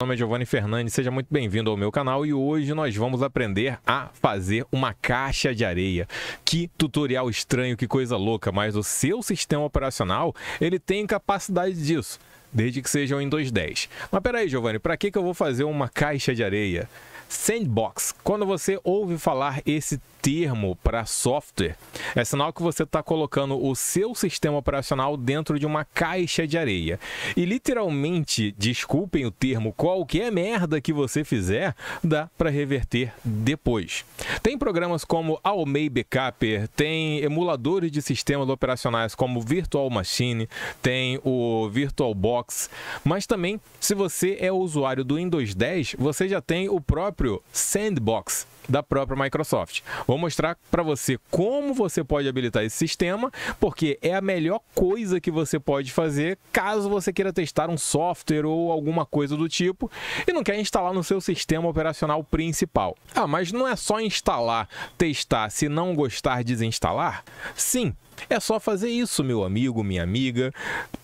Meu nome é Giovanni Fernandes, seja muito bem-vindo ao meu canal e hoje nós vamos aprender a fazer uma caixa de areia. Que tutorial estranho, que coisa louca, mas o seu sistema operacional, ele tem capacidade disso, desde que seja o Windows 10. Mas peraí, Giovanni, para que, que eu vou fazer uma caixa de areia? Sandbox, quando você ouve falar esse termo para software, é sinal que você está colocando o seu sistema operacional dentro de uma caixa de areia. E literalmente, desculpem o termo, qualquer merda que você fizer, dá para reverter depois. Tem programas como Almei Backup, tem emuladores de sistemas operacionais como Virtual Machine, tem o VirtualBox, mas também, se você é usuário do Windows 10, você já tem o próprio Sandbox, da própria Microsoft. Vou mostrar para você como você pode habilitar esse sistema, porque é a melhor coisa que você pode fazer caso você queira testar um software ou alguma coisa do tipo e não quer instalar no seu sistema operacional principal. Ah, mas não é só instalar, testar, se não gostar, desinstalar? Sim, é só fazer isso, meu amigo, minha amiga,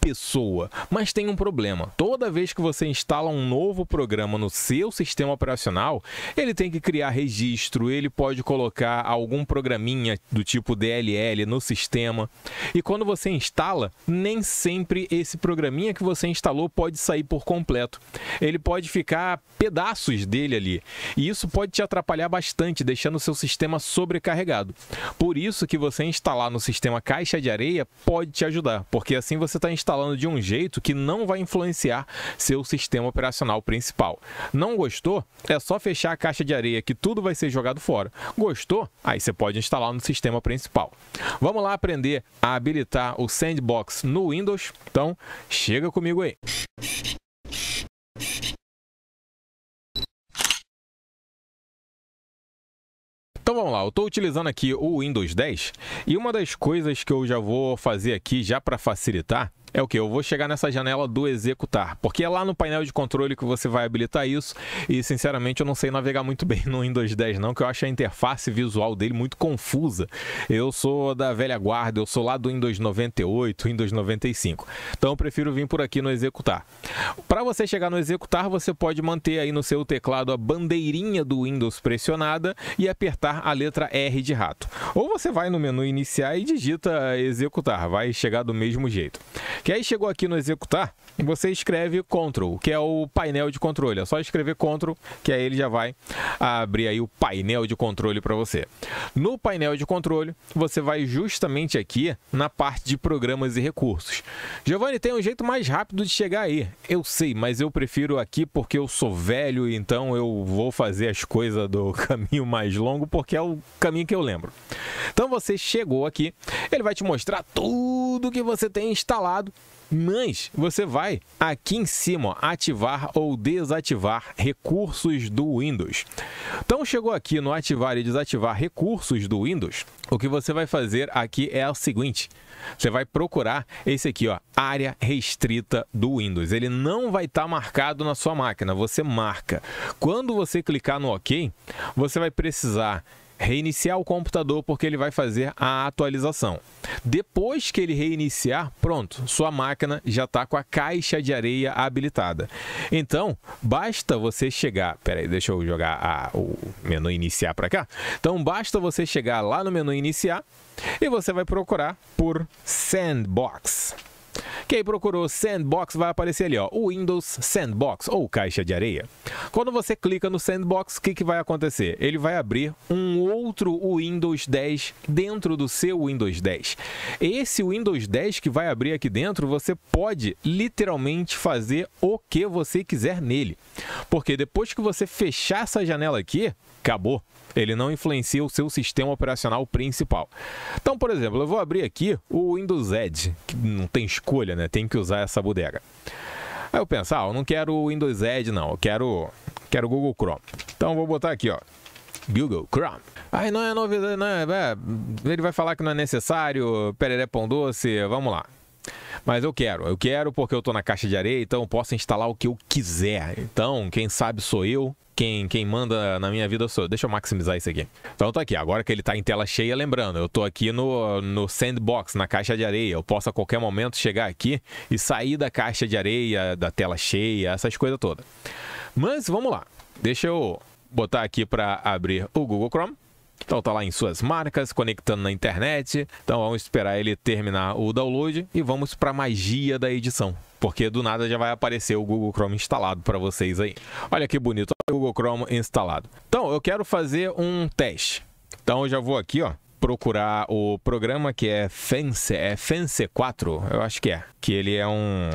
pessoa. Mas tem um problema. Toda vez que você instala um novo programa no seu sistema operacional, ele tem que criar registro, ele pode colocar algum programinha do tipo DLL no sistema. E quando você instala, nem sempre esse programinha que você instalou pode sair por completo. Ele pode ficar pedaços dele ali. E isso pode te atrapalhar bastante, deixando o seu sistema sobrecarregado. Por isso que você instalar no sistema caixa de areia pode te ajudar, porque assim você está instalando de um jeito que não vai influenciar seu sistema operacional principal. Não gostou? É só fechar a caixa de areia que tudo vai ser jogado fora. Gostou? Aí você pode instalar no sistema principal. Vamos lá aprender a habilitar o Sandbox no Windows? Então, chega comigo aí. vamos lá, eu estou utilizando aqui o Windows 10 e uma das coisas que eu já vou fazer aqui já para facilitar é o que? Eu vou chegar nessa janela do executar, porque é lá no painel de controle que você vai habilitar isso e sinceramente eu não sei navegar muito bem no Windows 10 não, que eu acho a interface visual dele muito confusa. Eu sou da velha guarda, eu sou lá do Windows 98, Windows 95, então eu prefiro vir por aqui no executar. Para você chegar no executar, você pode manter aí no seu teclado a bandeirinha do Windows pressionada e apertar a letra R de rato. Ou você vai no menu iniciar e digita executar, vai chegar do mesmo jeito. Que aí chegou aqui no executar, E você escreve Ctrl, que é o painel de controle. É só escrever Ctrl, que aí ele já vai abrir aí o painel de controle para você. No painel de controle, você vai justamente aqui na parte de programas e recursos. Giovanni, tem um jeito mais rápido de chegar aí. Eu sei, mas eu prefiro aqui porque eu sou velho, então eu vou fazer as coisas do caminho mais longo, porque é o caminho que eu lembro. Então você chegou aqui, ele vai te mostrar tudo que você tem instalado mas você vai aqui em cima ó, ativar ou desativar recursos do Windows. Então chegou aqui no ativar e desativar recursos do Windows. O que você vai fazer aqui é o seguinte. Você vai procurar esse aqui, ó, área restrita do Windows. Ele não vai estar tá marcado na sua máquina, você marca. Quando você clicar no OK, você vai precisar reiniciar o computador porque ele vai fazer a atualização. Depois que ele reiniciar, pronto, sua máquina já está com a caixa de areia habilitada. Então, basta você chegar. Pera aí, deixa eu jogar a, o menu iniciar para cá. Então, basta você chegar lá no menu iniciar e você vai procurar por Sandbox. Quem procurou Sandbox vai aparecer ali, ó, o Windows Sandbox ou caixa de areia. Quando você clica no Sandbox, o que, que vai acontecer? Ele vai abrir um outro Windows 10 dentro do seu Windows 10. Esse Windows 10 que vai abrir aqui dentro, você pode literalmente fazer o que você quiser nele. Porque depois que você fechar essa janela aqui, acabou. Ele não influencia o seu sistema operacional principal. Então, por exemplo, eu vou abrir aqui o Windows Edge, que não tem escolha, né? Tem que usar essa bodega. Aí eu penso, ah, eu não quero o Windows Edge não, eu quero, quero o Google Chrome. Então eu vou botar aqui, ó, Google Chrome. Ai, não é novidade, não é, é, ele vai falar que não é necessário, pereré pão doce, vamos lá. Mas eu quero, eu quero porque eu estou na caixa de areia, então eu posso instalar o que eu quiser. Então, quem sabe sou eu, quem, quem manda na minha vida sou eu. Deixa eu maximizar isso aqui. Então tá aqui, agora que ele tá em tela cheia, lembrando, eu tô aqui no, no sandbox, na caixa de areia. Eu posso a qualquer momento chegar aqui e sair da caixa de areia, da tela cheia, essas coisas todas. Mas vamos lá. Deixa eu botar aqui para abrir o Google Chrome. Então tá lá em suas marcas, conectando na internet. Então vamos esperar ele terminar o download e vamos para a magia da edição porque do nada já vai aparecer o Google Chrome instalado para vocês aí. Olha que bonito, olha o Google Chrome instalado. Então, eu quero fazer um teste. Então, eu já vou aqui, ó, procurar o programa que é Fence, é Fence 4, eu acho que é. Que ele é um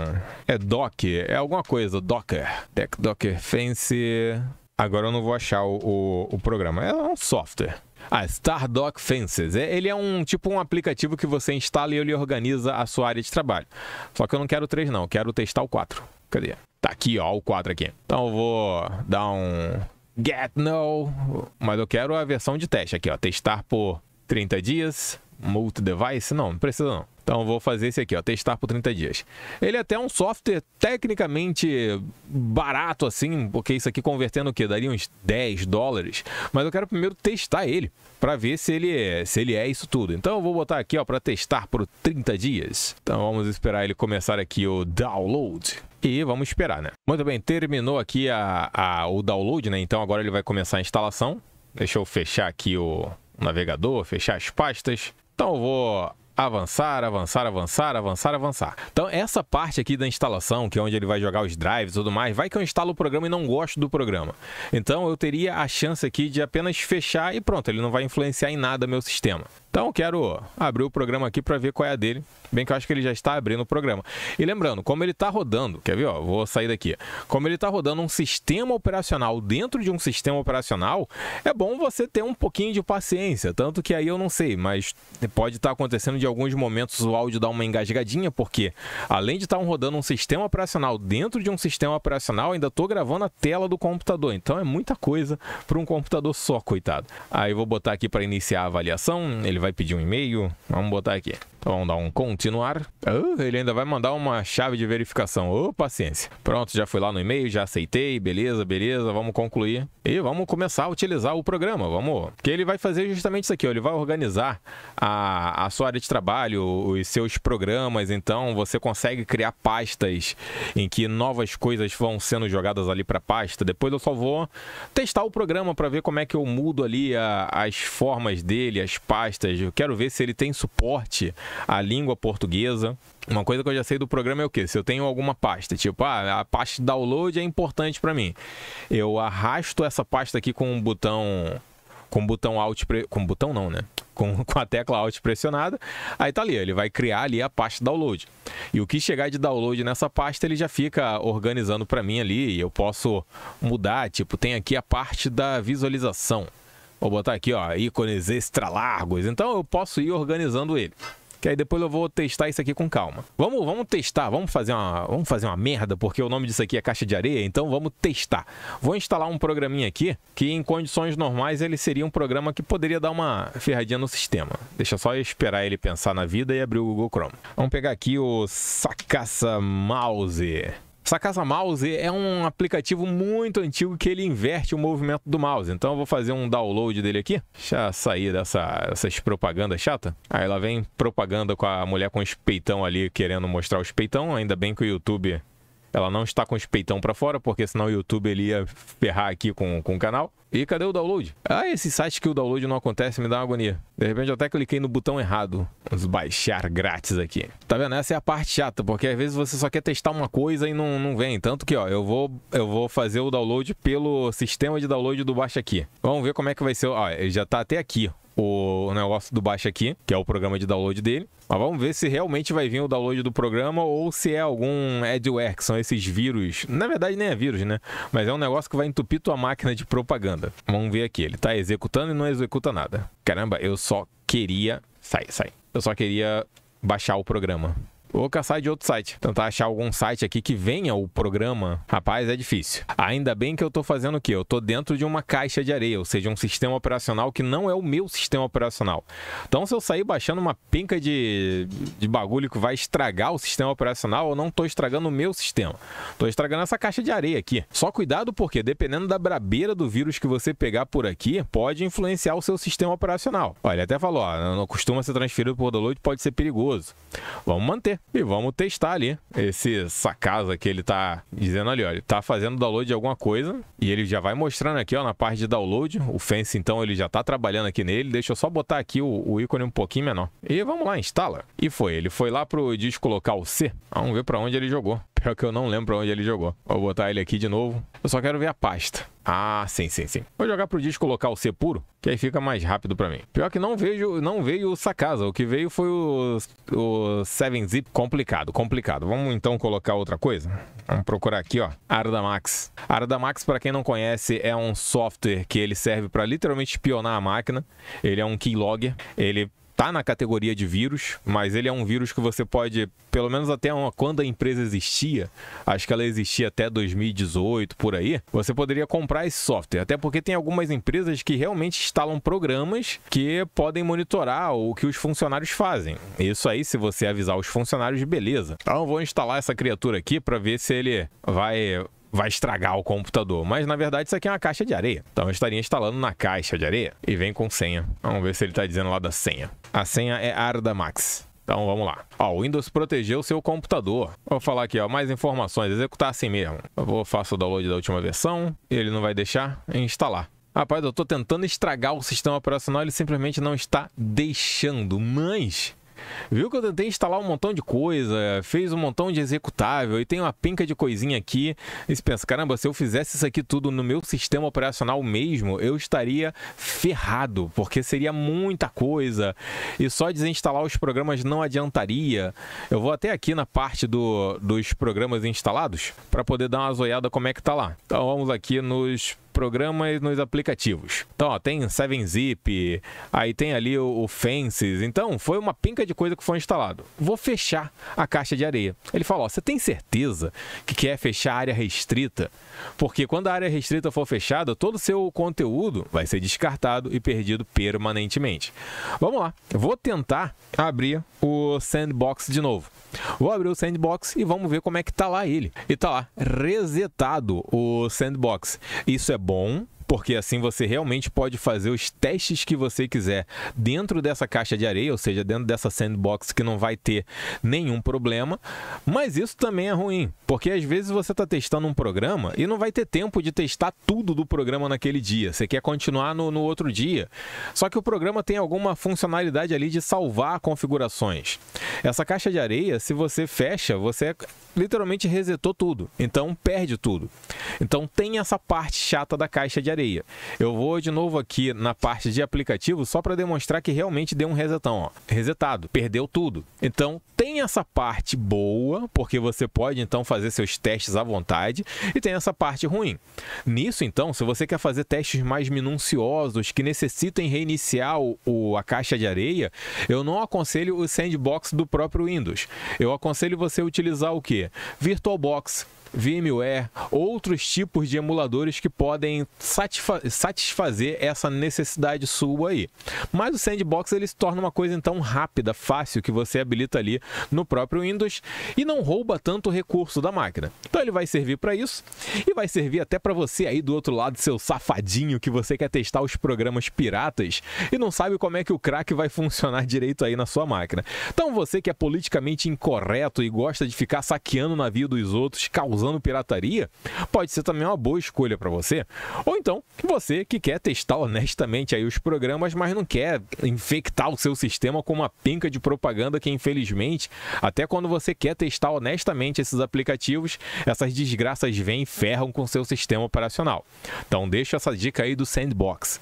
é doc, é alguma coisa, docker. Tech docker Fence. Agora eu não vou achar o, o, o programa. É um software. Ah, Stardock Fences. É, ele é um tipo um aplicativo que você instala e ele organiza a sua área de trabalho. Só que eu não quero o não, eu quero testar o 4. Cadê? Tá aqui, ó, o 4 aqui. Então eu vou dar um get no, mas eu quero a versão de teste aqui, ó, testar por 30 dias multi-device? Não, não precisa não. Então vou fazer esse aqui, ó, testar por 30 dias. Ele é até um software tecnicamente barato assim, porque isso aqui convertendo o que daria uns 10 dólares, mas eu quero primeiro testar ele para ver se ele é, se ele é isso tudo. Então eu vou botar aqui, ó, para testar por 30 dias. Então vamos esperar ele começar aqui o download. E vamos esperar, né? Muito bem, terminou aqui a, a, o download, né? Então agora ele vai começar a instalação. Deixa eu fechar aqui o navegador, fechar as pastas. Então vou avançar, avançar, avançar, avançar, avançar. Então essa parte aqui da instalação, que é onde ele vai jogar os drives e tudo mais, vai que eu instalo o programa e não gosto do programa. Então eu teria a chance aqui de apenas fechar e pronto, ele não vai influenciar em nada meu sistema. Então quero abrir o programa aqui para ver qual é a dele. Bem que eu acho que ele já está abrindo o programa. E lembrando, como ele está rodando, quer ver? Ó, vou sair daqui. Como ele está rodando um sistema operacional dentro de um sistema operacional, é bom você ter um pouquinho de paciência. Tanto que aí eu não sei, mas pode estar tá acontecendo de alguns momentos o áudio dar uma engasgadinha, porque além de estar tá rodando um sistema operacional dentro de um sistema operacional, ainda estou gravando a tela do computador. Então é muita coisa para um computador só, coitado. Aí vou botar aqui para iniciar a avaliação. Ele vai pedir um e-mail. Vamos botar aqui. Então vamos dar um continuar. Ah, ele ainda vai mandar uma chave de verificação. Ô, oh, paciência. Pronto, já fui lá no e-mail, já aceitei. Beleza, beleza. Vamos concluir. E vamos começar a utilizar o programa. Vamos. Que ele vai fazer justamente isso aqui. Ó. Ele vai organizar a, a sua área de trabalho, os seus programas. Então você consegue criar pastas em que novas coisas vão sendo jogadas ali para pasta. Depois eu só vou testar o programa para ver como é que eu mudo ali a, as formas dele, as pastas eu quero ver se ele tem suporte à língua portuguesa. Uma coisa que eu já sei do programa é o quê? Se eu tenho alguma pasta, tipo, ah, a pasta download é importante para mim. Eu arrasto essa pasta aqui com um botão com o botão alt pre... com botão não, né? Com, com a tecla alt pressionada, aí tá ali, ele vai criar ali a pasta download. E o que chegar de download nessa pasta, ele já fica organizando para mim ali e eu posso mudar, tipo, tem aqui a parte da visualização. Vou botar aqui, ó, ícones extra largos. Então eu posso ir organizando ele. Que aí depois eu vou testar isso aqui com calma. Vamos, vamos testar, vamos fazer, uma, vamos fazer uma merda, porque o nome disso aqui é caixa de areia, então vamos testar. Vou instalar um programinha aqui, que em condições normais ele seria um programa que poderia dar uma ferradinha no sistema. Deixa só eu esperar ele pensar na vida e abrir o Google Chrome. Vamos pegar aqui o Sacaça Mouse. Essa casa Mouse é um aplicativo muito antigo que ele inverte o movimento do mouse. Então eu vou fazer um download dele aqui. Deixa eu sair dessa, dessas propagandas chata. Aí lá vem propaganda com a mulher com os peitão ali querendo mostrar os peitão. Ainda bem que o YouTube ela não está com os peitão para fora, porque senão o YouTube ele ia ferrar aqui com, com o canal. E cadê o download? Ah, esse site que o download não acontece me dá uma agonia. De repente eu até cliquei no botão errado. Vamos baixar grátis aqui. Tá vendo? Essa é a parte chata, porque às vezes você só quer testar uma coisa e não, não vem. Tanto que, ó, eu vou, eu vou fazer o download pelo sistema de download do baixo Aqui. Vamos ver como é que vai ser. Ó, ele já tá até aqui o negócio do baixo aqui, que é o programa de download dele. Mas vamos ver se realmente vai vir o download do programa ou se é algum adware, que são esses vírus. Na verdade, nem é vírus, né? Mas é um negócio que vai entupir tua máquina de propaganda. Vamos ver aqui. Ele tá executando e não executa nada. Caramba, eu só queria. Sai, sai. Eu só queria baixar o programa ou caçar de outro site. Tentar achar algum site aqui que venha o programa, rapaz, é difícil. Ainda bem que eu tô fazendo o quê? Eu tô dentro de uma caixa de areia, ou seja, um sistema operacional que não é o meu sistema operacional. Então, se eu sair baixando uma pinca de, de bagulho que vai estragar o sistema operacional, eu não tô estragando o meu sistema. Tô estragando essa caixa de areia aqui. Só cuidado porque, dependendo da brabeira do vírus que você pegar por aqui, pode influenciar o seu sistema operacional. Olha, ele até falou, ó, não costuma ser transferido por download, pode ser perigoso. Vamos manter e vamos testar ali esse casa que ele tá dizendo ali, olha ele tá fazendo download de alguma coisa e ele já vai mostrando aqui, ó, na parte de download, o Fence então ele já tá trabalhando aqui nele, deixa eu só botar aqui o, o ícone um pouquinho menor. E vamos lá, instala. E foi, ele foi lá pro disco local C, vamos ver para onde ele jogou. Pior que eu não lembro pra onde ele jogou. Vou botar ele aqui de novo. Eu só quero ver a pasta. Ah, sim, sim, sim. Vou jogar pro disco local C puro, que aí fica mais rápido pra mim. Pior que não vejo, não veio o Sakasa. O que veio foi o, o 7-Zip. Complicado, complicado. Vamos então colocar outra coisa? Vamos procurar aqui, ó. Ardamax. Ardamax, pra quem não conhece, é um software que ele serve pra literalmente espionar a máquina. Ele é um keylogger. Ele está na categoria de vírus, mas ele é um vírus que você pode, pelo menos até uma, quando a empresa existia, acho que ela existia até 2018 por aí, você poderia comprar esse software. Até porque tem algumas empresas que realmente instalam programas que podem monitorar o que os funcionários fazem. Isso aí, se você avisar os funcionários, beleza. Então vou instalar essa criatura aqui para ver se ele vai vai estragar o computador. Mas na verdade isso aqui é uma caixa de areia. Então eu estaria instalando na caixa de areia e vem com senha. Vamos ver se ele está dizendo lá da senha. A senha é Arda Max. Então vamos lá. Ó, o Windows protegeu seu computador. Vou falar aqui, ó, mais informações, executar assim mesmo. Eu vou faço o download da última versão e ele não vai deixar instalar. Rapaz, eu estou tentando estragar o sistema operacional, ele simplesmente não está deixando. Mas Viu que eu tentei instalar um montão de coisa, fez um montão de executável e tem uma pinca de coisinha aqui. E você pensa, caramba, se eu fizesse isso aqui tudo no meu sistema operacional mesmo, eu estaria ferrado, porque seria muita coisa. E só desinstalar os programas não adiantaria. Eu vou até aqui na parte do, dos programas instalados para poder dar uma zoiada como é que tá lá. Então vamos aqui nos programas nos aplicativos. Então, ó, tem 7zip, aí tem ali o, o Fences. Então, foi uma pinca de coisa que foi instalado. Vou fechar a caixa de areia. Ele falou: você tem certeza que quer fechar a área restrita? Porque quando a área restrita for fechada, todo o seu conteúdo vai ser descartado e perdido permanentemente. Vamos lá, vou tentar abrir o sandbox de novo. Vou abrir o sandbox e vamos ver como é que tá lá ele. E tá lá, resetado o sandbox. Isso é bom, porque assim você realmente pode fazer os testes que você quiser dentro dessa caixa de areia, ou seja, dentro dessa sandbox que não vai ter nenhum problema. Mas isso também é ruim, porque às vezes você está testando um programa e não vai ter tempo de testar tudo do programa naquele dia. Você quer continuar no, no outro dia. Só que o programa tem alguma funcionalidade ali de salvar configurações. Essa caixa de areia, se você fecha, você literalmente resetou tudo. Então perde tudo. Então tem essa parte chata da caixa de areia eu vou de novo aqui na parte de aplicativo só para demonstrar que realmente deu um resetão, ó. resetado, perdeu tudo. Então tem essa parte boa, porque você pode então fazer seus testes à vontade, e tem essa parte ruim. Nisso então, se você quer fazer testes mais minuciosos, que necessitem reiniciar o, a caixa de areia, eu não aconselho o sandbox do próprio Windows. Eu aconselho você utilizar o que? VirtualBox VMware, outros tipos de emuladores que podem satisfa satisfazer essa necessidade sua aí. Mas o Sandbox ele se torna uma coisa então rápida, fácil, que você habilita ali no próprio Windows e não rouba tanto recurso da máquina. Então ele vai servir para isso e vai servir até para você aí do outro lado, seu safadinho que você quer testar os programas piratas e não sabe como é que o crack vai funcionar direito aí na sua máquina. Então você que é politicamente incorreto e gosta de ficar saqueando o navio dos outros, causando usando pirataria, pode ser também uma boa escolha para você. Ou então, você que quer testar honestamente aí os programas, mas não quer infectar o seu sistema com uma pinca de propaganda que infelizmente, até quando você quer testar honestamente esses aplicativos, essas desgraças vêm e ferram com seu sistema operacional. Então, deixa essa dica aí do Sandbox.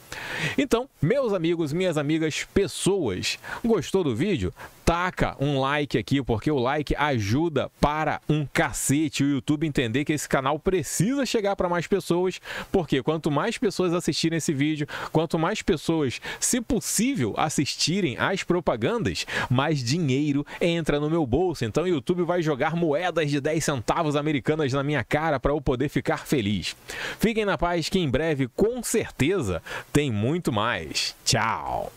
Então, meus amigos, minhas amigas, pessoas, gostou do vídeo? taca um like aqui, porque o like ajuda para um cacete o YouTube entender que esse canal precisa chegar para mais pessoas, porque quanto mais pessoas assistirem esse vídeo, quanto mais pessoas, se possível, assistirem às propagandas, mais dinheiro entra no meu bolso. Então o YouTube vai jogar moedas de 10 centavos americanas na minha cara para eu poder ficar feliz. Fiquem na paz que em breve, com certeza, tem muito mais. Tchau!